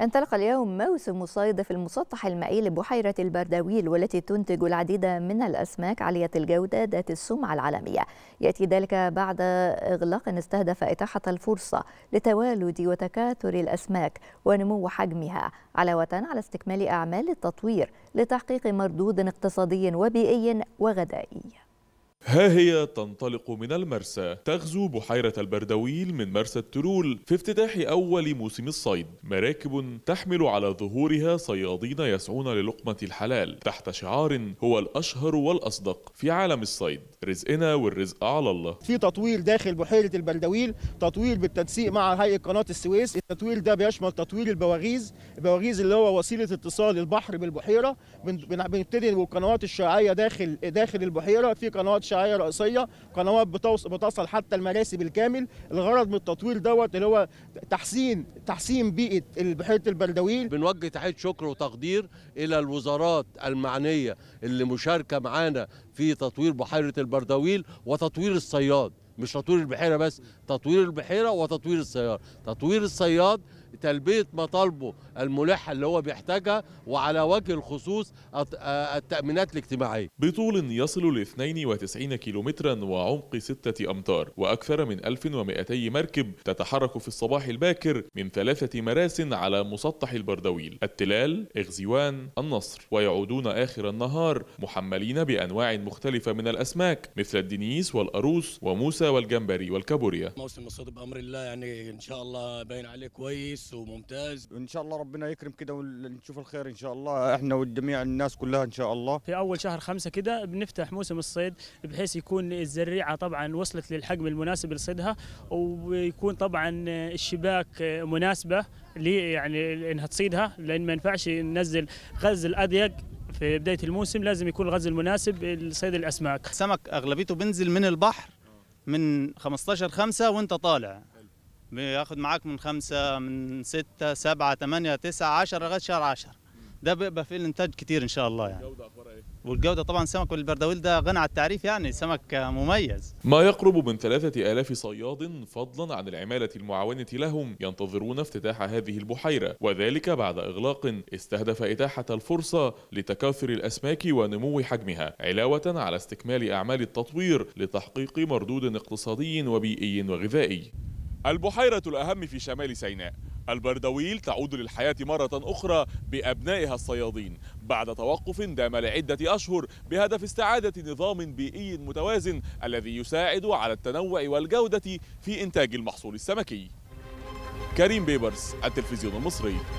انطلق اليوم موسم الصيد في المسطح المائي لبحيرة البرداويل والتي تنتج العديد من الأسماك عالية الجودة ذات السمعة العالمية يأتي ذلك بعد إغلاق استهدف إتاحة الفرصة لتوالد وتكاثر الأسماك ونمو حجمها علاوة على استكمال أعمال التطوير لتحقيق مردود اقتصادي وبيئي وغذائي ها هي تنطلق من المرسى تغزو بحيرة البردويل من مرسى الترول في افتتاح أول موسم الصيد مراكب تحمل على ظهورها صيادين يسعون للقمة الحلال تحت شعار هو الأشهر والأصدق في عالم الصيد رزقنا والرزق على الله في تطوير داخل بحيرة البردويل تطوير بالتنسيق مع هيئة قناة السويس التطوير ده بيشمل تطوير البواغيز البواغيز اللي هو وسيلة اتصال البحر بالبحيرة بنبتدي بالقنوات الشرعية داخل داخل البحيرة في قنوات شعاعية رئيسية قنوات بتصل حتى المراسي بالكامل الغرض من التطوير دوت اللي هو تحسين تحسين بيئة بحيرة البردويل بنوجه تحية شكر وتقدير إلى الوزارات المعنية اللي مشاركة معانا في تطوير بحيرة البردويل وتطوير الصياد مش تطوير البحيرة بس تطوير البحيرة وتطوير الصياد تطوير الصياد تلبيه مطالبه الملحه اللي هو بيحتاجها وعلى وجه الخصوص آه، التامينات الاجتماعيه. بطول يصل ل 92 كيلومترا وعمق 6 امتار واكثر من 1200 مركب تتحرك في الصباح الباكر من ثلاثه مراس على مسطح البردويل، التلال، اغزيوان، النصر، ويعودون اخر النهار محملين بانواع مختلفه من الاسماك مثل الدنيس والاروس وموسى والجمبري والكابوريا. موسم الصيد بامر الله يعني ان شاء الله باين عليه كويس كويس وممتاز ان شاء الله ربنا يكرم كده ونشوف الخير ان شاء الله احنا والجميع الناس كلها ان شاء الله في اول شهر خمسة كده بنفتح موسم الصيد بحيث يكون الزريعه طبعا وصلت للحجم المناسب لصيدها ويكون طبعا الشباك مناسبه لي يعني انها تصيدها لان ما ينفعش ننزل غزل اضيق في بدايه الموسم لازم يكون الغزل المناسب لصيد الاسماك سمك اغلبيته بينزل من البحر من 15 5 وانت طالع بياخد معاك من خمسة من ستة سبعة ثمانية تسعة عشرة لغاية شهر عشر ده بيبقى فيه الانتاج كتير ان شاء الله يعني الجودة اخبارها ايه؟ والجودة طبعا سمك البردويل ده غنى عن التعريف يعني سمك مميز ما يقرب من ثلاثة آلاف صياد فضلا عن العمالة المعاونة لهم ينتظرون افتتاح هذه البحيرة وذلك بعد إغلاق استهدف إتاحة الفرصة لتكاثر الأسماك ونمو حجمها علاوة على استكمال أعمال التطوير لتحقيق مردود اقتصادي وبيئي وغذائي البحيرة الأهم في شمال سيناء البردويل تعود للحياة مرة أخرى بأبنائها الصيادين بعد توقف دام لعدة أشهر بهدف استعادة نظام بيئي متوازن الذي يساعد على التنوع والجودة في إنتاج المحصول السمكي كريم بيبرس التلفزيون المصري